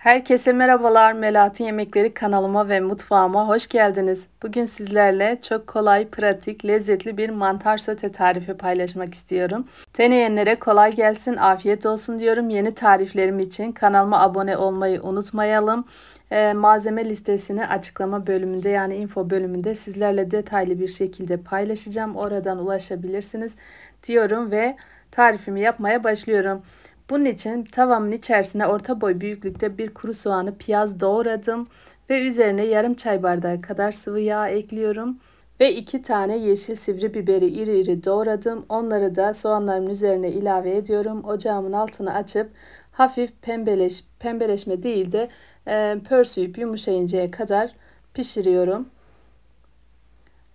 Herkese merhabalar. Melahat'ın yemekleri kanalıma ve mutfağıma hoş geldiniz. Bugün sizlerle çok kolay, pratik, lezzetli bir mantar sote tarifi paylaşmak istiyorum. Deneyenlere kolay gelsin, afiyet olsun diyorum. Yeni tariflerim için kanalıma abone olmayı unutmayalım. E, malzeme listesini açıklama bölümünde yani info bölümünde sizlerle detaylı bir şekilde paylaşacağım. Oradan ulaşabilirsiniz diyorum ve tarifimi yapmaya başlıyorum. Bunun için tavamın içerisine orta boy büyüklükte bir kuru soğanı piyaz doğradım ve üzerine yarım çay bardağı kadar sıvı yağ ekliyorum ve iki tane yeşil sivri biberi iri iri doğradım. Onları da soğanların üzerine ilave ediyorum. Ocağımın altını açıp hafif pembeleş pembeleşme değil de e, pörsüyüp yumuşayıncaya kadar pişiriyorum.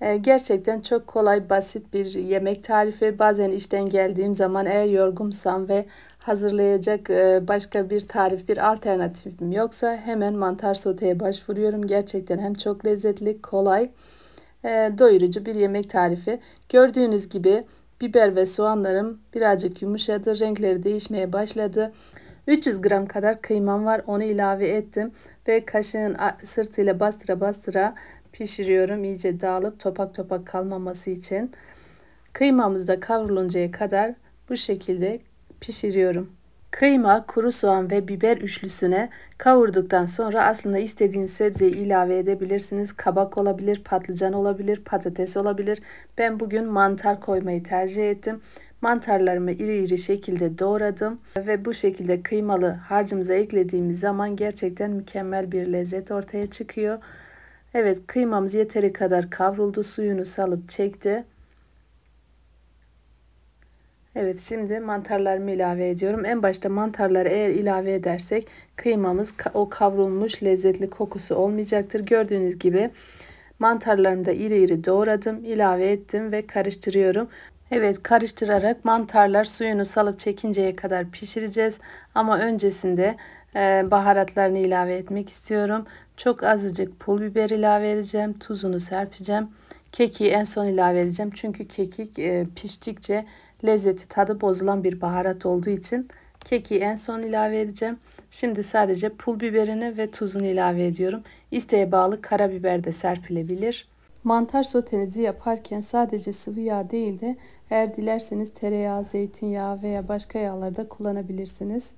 E, gerçekten çok kolay basit bir yemek tarifi. Bazen işten geldiğim zaman eğer yorgunsam ve hazırlayacak e, başka bir tarif, bir alternatifim yoksa hemen mantar soteye başvuruyorum. Gerçekten hem çok lezzetli, kolay, e, doyurucu bir yemek tarifi. Gördüğünüz gibi biber ve soğanlarım birazcık yumuşadı, renkleri değişmeye başladı. 300 gram kadar kıymam var onu ilave ettim ve kaşığın sırtıyla bastıra bastıra pişiriyorum iyice dağılıp topak topak kalmaması için. Kıymamız da kavruluncaya kadar bu şekilde pişiriyorum. Kıyma, kuru soğan ve biber üçlüsüne kavurduktan sonra aslında istediğiniz sebzeyi ilave edebilirsiniz. Kabak olabilir, patlıcan olabilir, patates olabilir. Ben bugün mantar koymayı tercih ettim. Mantarlarımı iri iri şekilde doğradım ve bu şekilde kıymalı harcımıza eklediğimiz zaman gerçekten mükemmel bir lezzet ortaya çıkıyor. Evet kıymamız yeteri kadar kavruldu suyunu salıp çekti. Evet şimdi mantarlarımı ilave ediyorum. En başta mantarları eğer ilave edersek kıymamız o kavrulmuş lezzetli kokusu olmayacaktır. Gördüğünüz gibi mantarlarımı da iri iri doğradım, ilave ettim ve karıştırıyorum. Evet karıştırarak mantarlar suyunu salıp çekinceye kadar pişireceğiz. Ama öncesinde e, baharatlarını ilave etmek istiyorum. Çok azıcık pul biber ilave edeceğim. Tuzunu serpeceğim. keki en son ilave edeceğim. Çünkü kekik e, piştikçe lezzeti tadı bozulan bir baharat olduğu için keki en son ilave edeceğim. Şimdi sadece pul biberini ve tuzunu ilave ediyorum. İsteğe bağlı karabiber de serpilebilir. Mantar sotenizi yaparken sadece sıvı yağ değil de eğer dilerseniz tereyağı, zeytinyağı veya başka da kullanabilirsiniz.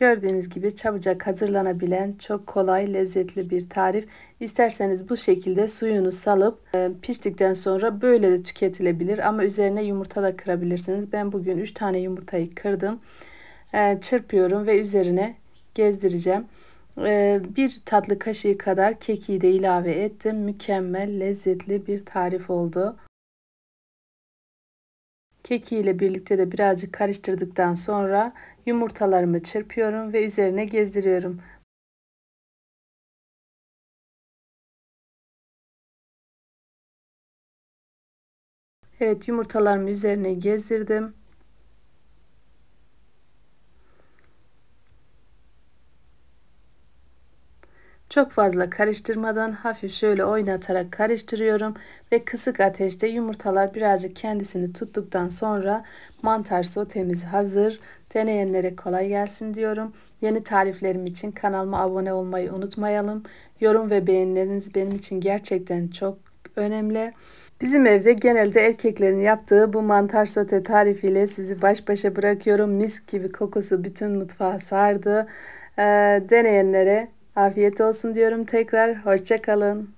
Gördüğünüz gibi çabucak hazırlanabilen çok kolay lezzetli bir tarif. İsterseniz bu şekilde suyunu salıp e, piştikten sonra böyle de tüketilebilir ama üzerine yumurta da kırabilirsiniz. Ben bugün 3 tane yumurtayı kırdım. E, çırpıyorum ve üzerine gezdireceğim. E, bir tatlı kaşığı kadar kekiği de ilave ettim. Mükemmel lezzetli bir tarif oldu. Keki ile birlikte de birazcık karıştırdıktan sonra Yumurtalarımı çırpıyorum ve üzerine gezdiriyorum. Evet yumurtalarımı üzerine gezdirdim. Çok fazla karıştırmadan hafif şöyle oynatarak karıştırıyorum ve kısık ateşte yumurtalar birazcık kendisini tuttuktan sonra mantar sotemiz hazır. Deneyenlere kolay gelsin diyorum. Yeni tariflerim için kanalıma abone olmayı unutmayalım. Yorum ve beğenileriniz benim için gerçekten çok önemli. Bizim evde genelde erkeklerin yaptığı bu mantar sote tarifiyle sizi baş başa bırakıyorum. Mis gibi kokusu bütün mutfağı sardı. E, deneyenlere Afiyet olsun diyorum tekrar. Hoşça kalın.